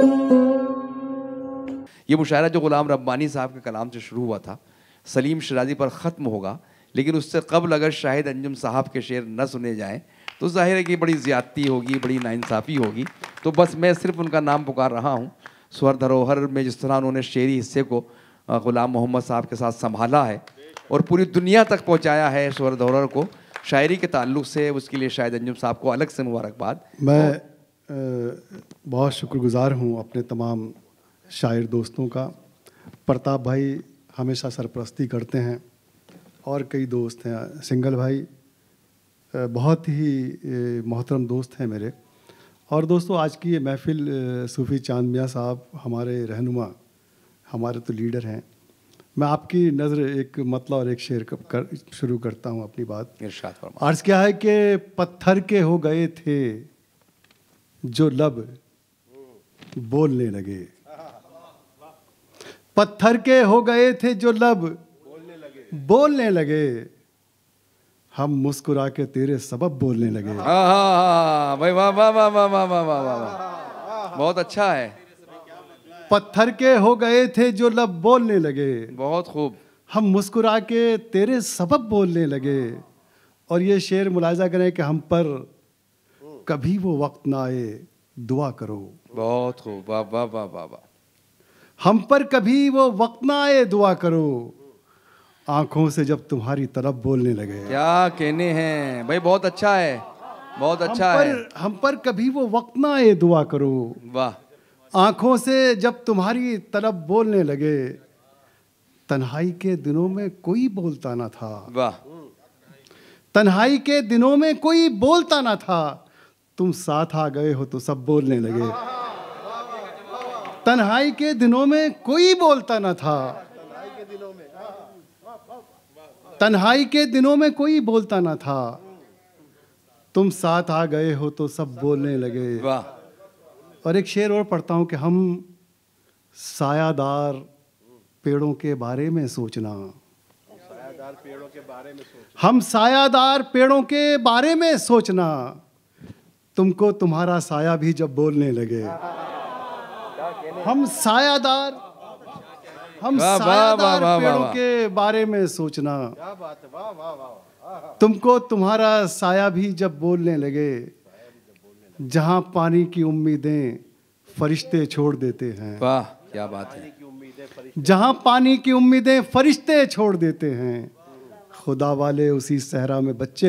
ये मुशायरा जो गुलाम रब्बानी साहब के कलाम से शुरू हुआ था सलीम शराजी पर ख़त्म होगा लेकिन उससे कबल अगर शाहिद अंजुम साहब के शेर न सुने जाएँ तो जाहिर है कि बड़ी ज़्यादती होगी बड़ी नाइंसाफ़ी होगी तो बस मैं सिर्फ उनका नाम पुकार रहा हूँ स्वर धरोहर में जिस तरह उन्होंने शेरी हिस्से को ग़ुलाम मोहम्मद साहब के साथ संभाला है और पूरी दुनिया तक पहुँचाया है स्वर धरोहर को शायरी के ताल्लुक से उसके लिए शाहिद अंजुम साहब को अलग से मुबारकबाद मैं तो- बहुत शुक्रगुज़ार हूँ अपने तमाम शायर दोस्तों का प्रताप भाई हमेशा सरप्रस्ती करते हैं और कई दोस्त हैं सिंगल भाई बहुत ही मोहतरम दोस्त हैं मेरे और दोस्तों आज की ये महफिल सूफ़ी चांद मियाँ साहब हमारे रहनुमा हमारे तो लीडर हैं मैं आपकी नज़र एक मतला और एक शेर कर शुरू करता हूँ अपनी बात अर्ज क्या है कि पत्थर के हो गए थे जो लब बोलने लगे पत्थर के हो गए थे जो लब बोलने लगे बोलने लगे हम मुस्कुरा के तेरे सबब बोलने लगे हाँ, हाँ, हाँ, भाई वाह वाह वाह वाह वाह वाह वाह वाह बहुत अच्छा है पत्थर के हो गए थे जो लब बोलने लगे बहुत खूब हम मुस्कुरा के तेरे सबब बोलने लगे और ये शेर मुलाजा करें कि हम पर कभी वो वक्त ना आए दुआ करो बहुत खूब वाह वाह वाह वाह वाह हम पर कभी वो वक्त ना आए दुआ करो आंखों से जब तुम्हारी तरफ बोलने लगे क्या कहने हैं भाई बहुत अच्छा है बहुत अच्छा हम पर, है हम पर कभी वो वक्त ना आए दुआ करो वाह आंखों से जब तुम्हारी तरफ बोलने लगे तन्हाई के दिनों में कोई बोलता ना था वाह तन्हाई के दिनों में कोई बोलता ना था तुम साथ आ गए हो तो सब बोलने लगे तन्हाई के दिनों में कोई बोलता ना था तन्हाई के दिनों में कोई बोलता ना था तुम साथ आ गए हो तो सब बोलने लगे और एक शेर और पढ़ता हूं कि हम सायादार पेड़ों के बारे में सोचना हम सायादार पेड़ों के बारे में सोचना तुमको तुम्हारा साया भी जब बोलने लगे हम सायादार हम सायादार पेड़ों के बारे में सोचना तुमको तुम्हारा साया भी जब बोलने लगे जहां पानी की उम्मीदें फरिश्ते छोड़ देते हैं वाह क्या बात है जहां पानी की उम्मीदें फरिश्ते छोड़ देते हैं खुदा वाले उसी सहरा में बच्चे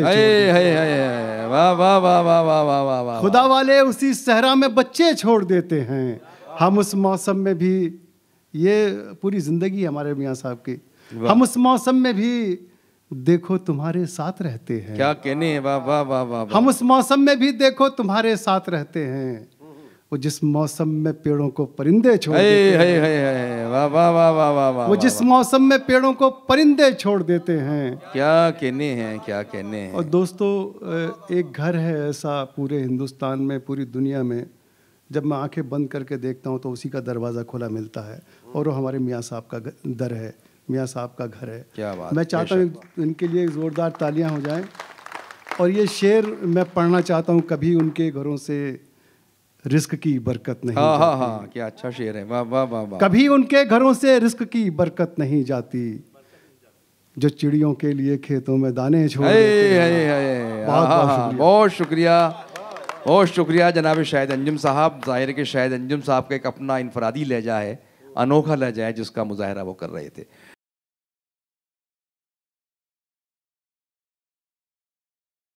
खुदा वाले उसी सहरा में बच्चे छोड़ देते हैं हम उस मौसम में भी ये पूरी ज़िंदगी हमारे मियाँ साहब की हम उस मौसम में भी देखो तुम्हारे साथ रहते हैं क्या कहने वाह वाह वाह वाह हम उस मौसम में भी देखो तुम्हारे साथ रहते हैं वो जिस मौसम में पेड़ों को परिंदे छोड़ देते हैं वाह वाह वाह वाह वाह वाह वो जिस मौसम में पेड़ों को परिंदे छोड़ देते हैं क्या कहने हैं क्या कहने हैं और दोस्तों एक घर है ऐसा पूरे हिंदुस्तान में पूरी दुनिया में जब मैं आंखें बंद करके देखता हूँ तो उसी का दरवाज़ा खुला मिलता है और वो हमारे मियाँ साहब का दर है मियाँ साहब का घर है क्या बात मैं चाहता हूँ इनके लिए ज़ोरदार तालियाँ हो जाएँ और ये शेर मैं पढ़ना चाहता हूँ कभी उनके घरों से रिस्क की बरकत नहीं हाँ हाँ हाँ क्या अच्छा शेर है वाह वाह वाह वाह कभी उनके घरों से रिस्क की बरकत नहीं जाती जो चिड़ियों के लिए खेतों में दाने छोड़ बहुत शुक्रिया बहुत शुक्रिया जनाब शायद अंजुम साहब ज़ाहिर के शायद अंजुम साहब का एक अपना इनफरादी लहजा है अनोखा लहजा है जिसका मुजाहरा वो कर रहे थे